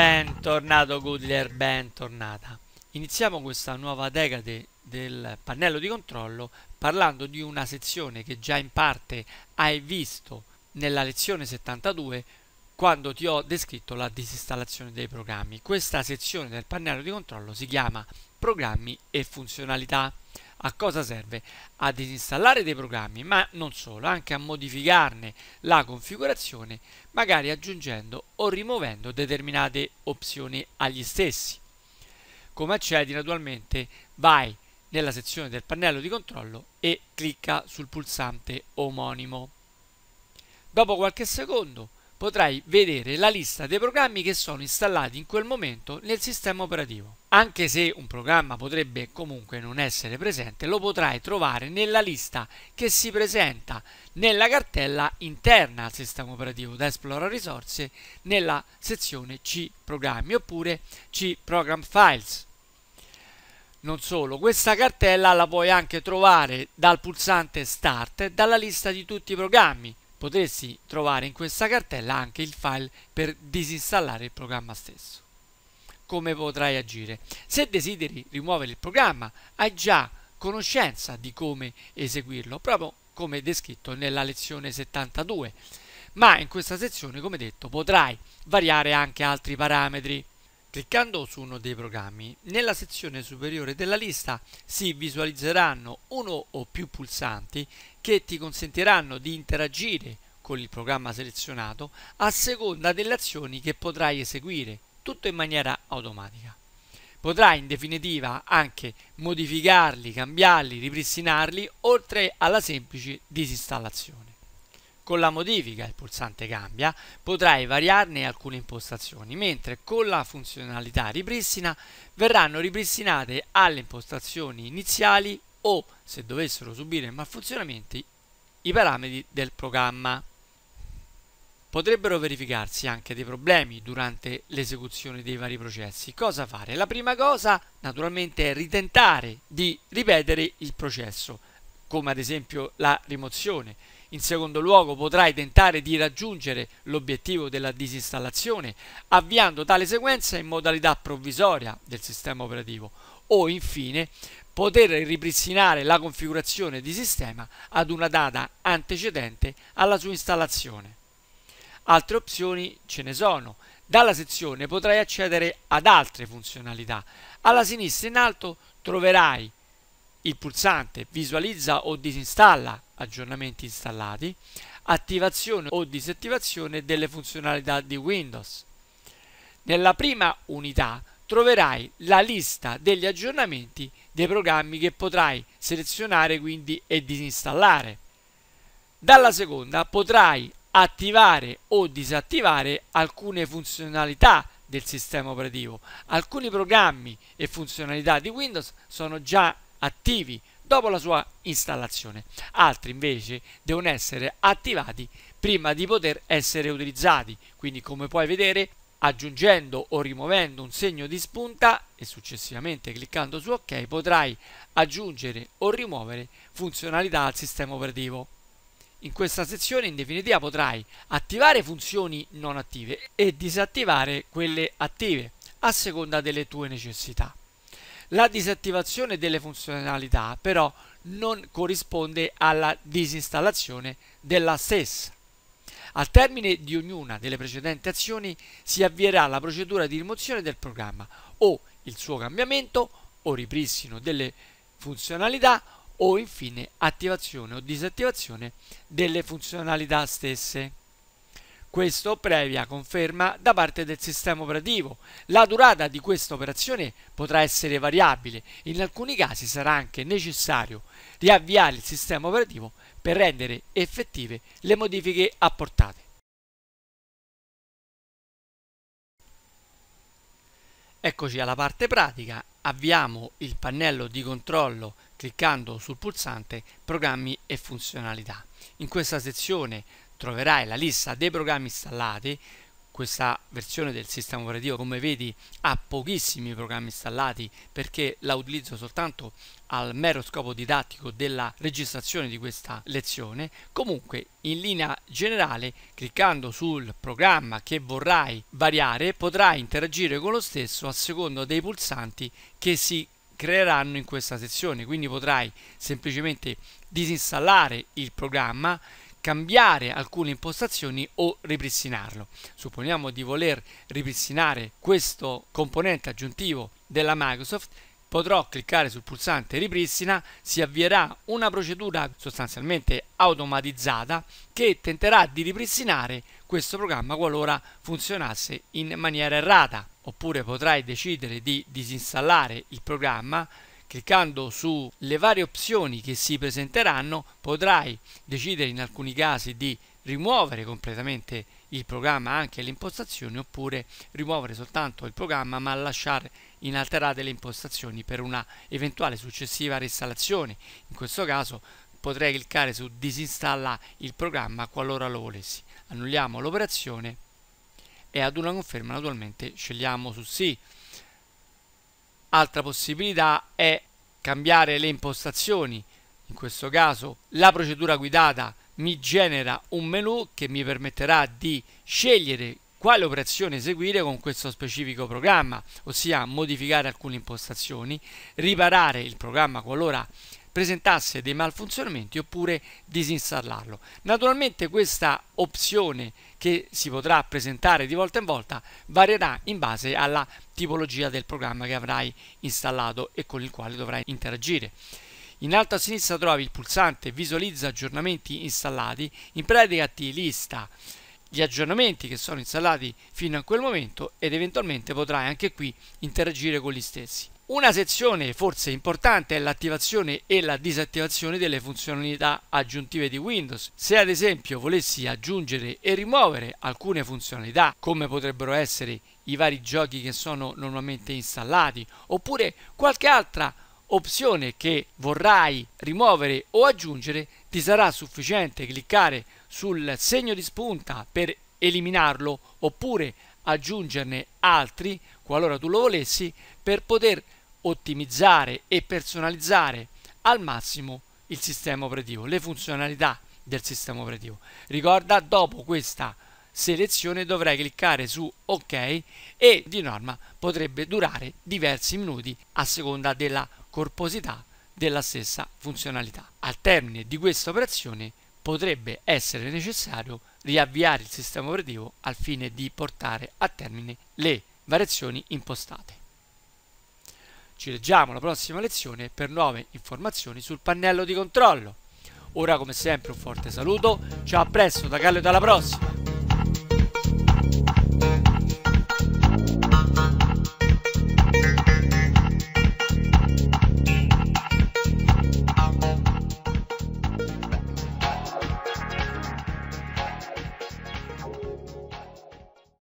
Bentornato Goodler, bentornata. Iniziamo questa nuova decade del pannello di controllo parlando di una sezione che già in parte hai visto nella lezione 72 quando ti ho descritto la disinstallazione dei programmi. Questa sezione del pannello di controllo si chiama programmi e funzionalità. A cosa serve? A disinstallare dei programmi, ma non solo, anche a modificarne la configurazione, magari aggiungendo o rimuovendo determinate opzioni agli stessi. Come accedi naturalmente vai nella sezione del pannello di controllo e clicca sul pulsante omonimo. Dopo qualche secondo potrai vedere la lista dei programmi che sono installati in quel momento nel sistema operativo. Anche se un programma potrebbe comunque non essere presente, lo potrai trovare nella lista che si presenta nella cartella interna al sistema operativo da Esplora Risorse nella sezione C Programmi oppure C Program Files. Non solo, questa cartella la puoi anche trovare dal pulsante Start dalla lista di tutti i programmi potresti trovare in questa cartella anche il file per disinstallare il programma stesso. Come potrai agire? Se desideri rimuovere il programma, hai già conoscenza di come eseguirlo, proprio come descritto nella lezione 72, ma in questa sezione, come detto, potrai variare anche altri parametri. Cliccando su uno dei programmi, nella sezione superiore della lista si visualizzeranno uno o più pulsanti che ti consentiranno di interagire con il programma selezionato a seconda delle azioni che potrai eseguire, tutto in maniera automatica. Potrai in definitiva anche modificarli, cambiarli, ripristinarli, oltre alla semplice disinstallazione. Con la modifica il pulsante cambia potrai variarne alcune impostazioni, mentre con la funzionalità ripristina verranno ripristinate alle impostazioni iniziali o, se dovessero subire malfunzionamenti, i parametri del programma. Potrebbero verificarsi anche dei problemi durante l'esecuzione dei vari processi. Cosa fare? La prima cosa naturalmente è ritentare di ripetere il processo, come ad esempio la rimozione in secondo luogo potrai tentare di raggiungere l'obiettivo della disinstallazione avviando tale sequenza in modalità provvisoria del sistema operativo o infine poter ripristinare la configurazione di sistema ad una data antecedente alla sua installazione. Altre opzioni ce ne sono. Dalla sezione potrai accedere ad altre funzionalità. Alla sinistra in alto troverai il pulsante visualizza o disinstalla aggiornamenti installati, attivazione o disattivazione delle funzionalità di Windows. Nella prima unità troverai la lista degli aggiornamenti dei programmi che potrai selezionare quindi e disinstallare. Dalla seconda potrai attivare o disattivare alcune funzionalità del sistema operativo. Alcuni programmi e funzionalità di Windows sono già attivi dopo la sua installazione, altri invece devono essere attivati prima di poter essere utilizzati, quindi come puoi vedere aggiungendo o rimuovendo un segno di spunta e successivamente cliccando su ok potrai aggiungere o rimuovere funzionalità al sistema operativo. In questa sezione in definitiva potrai attivare funzioni non attive e disattivare quelle attive a seconda delle tue necessità. La disattivazione delle funzionalità però non corrisponde alla disinstallazione della stessa. Al termine di ognuna delle precedenti azioni si avvierà la procedura di rimozione del programma o il suo cambiamento o ripristino delle funzionalità o infine attivazione o disattivazione delle funzionalità stesse. Questo previa conferma da parte del sistema operativo. La durata di questa operazione potrà essere variabile, in alcuni casi sarà anche necessario riavviare il sistema operativo per rendere effettive le modifiche apportate. Eccoci alla parte pratica, avviamo il pannello di controllo cliccando sul pulsante Programmi e funzionalità. In questa sezione troverai la lista dei programmi installati questa versione del sistema operativo come vedi ha pochissimi programmi installati perché la utilizzo soltanto al mero scopo didattico della registrazione di questa lezione comunque in linea generale cliccando sul programma che vorrai variare potrai interagire con lo stesso a secondo dei pulsanti che si creeranno in questa sezione quindi potrai semplicemente disinstallare il programma cambiare alcune impostazioni o ripristinarlo. Supponiamo di voler ripristinare questo componente aggiuntivo della Microsoft, potrò cliccare sul pulsante ripristina, si avvierà una procedura sostanzialmente automatizzata che tenterà di ripristinare questo programma qualora funzionasse in maniera errata. Oppure potrai decidere di disinstallare il programma cliccando sulle varie opzioni che si presenteranno potrai decidere in alcuni casi di rimuovere completamente il programma anche le impostazioni oppure rimuovere soltanto il programma ma lasciare inalterate le impostazioni per una eventuale successiva reinstallazione in questo caso potrei cliccare su disinstalla il programma qualora lo volessi annulliamo l'operazione e ad una conferma naturalmente scegliamo su sì Altra possibilità è cambiare le impostazioni, in questo caso la procedura guidata mi genera un menu che mi permetterà di scegliere quale operazione eseguire con questo specifico programma, ossia modificare alcune impostazioni, riparare il programma qualora presentasse dei malfunzionamenti oppure disinstallarlo. Naturalmente questa opzione che si potrà presentare di volta in volta varierà in base alla tipologia del programma che avrai installato e con il quale dovrai interagire. In alto a sinistra trovi il pulsante visualizza aggiornamenti installati, in pratica ti lista gli aggiornamenti che sono installati fino a quel momento ed eventualmente potrai anche qui interagire con gli stessi. Una sezione forse importante è l'attivazione e la disattivazione delle funzionalità aggiuntive di Windows. Se ad esempio volessi aggiungere e rimuovere alcune funzionalità, come potrebbero essere i vari giochi che sono normalmente installati, oppure qualche altra opzione che vorrai rimuovere o aggiungere, ti sarà sufficiente cliccare sul segno di spunta per eliminarlo oppure aggiungerne altri, qualora tu lo volessi, per poter ottimizzare e personalizzare al massimo il sistema operativo, le funzionalità del sistema operativo. Ricorda, dopo questa selezione dovrai cliccare su ok e di norma potrebbe durare diversi minuti a seconda della corposità della stessa funzionalità. Al termine di questa operazione potrebbe essere necessario riavviare il sistema operativo al fine di portare a termine le variazioni impostate. Ci leggiamo la prossima lezione per nuove informazioni sul pannello di controllo. Ora come sempre un forte saluto, ciao a presto da Gallo e dalla prossima!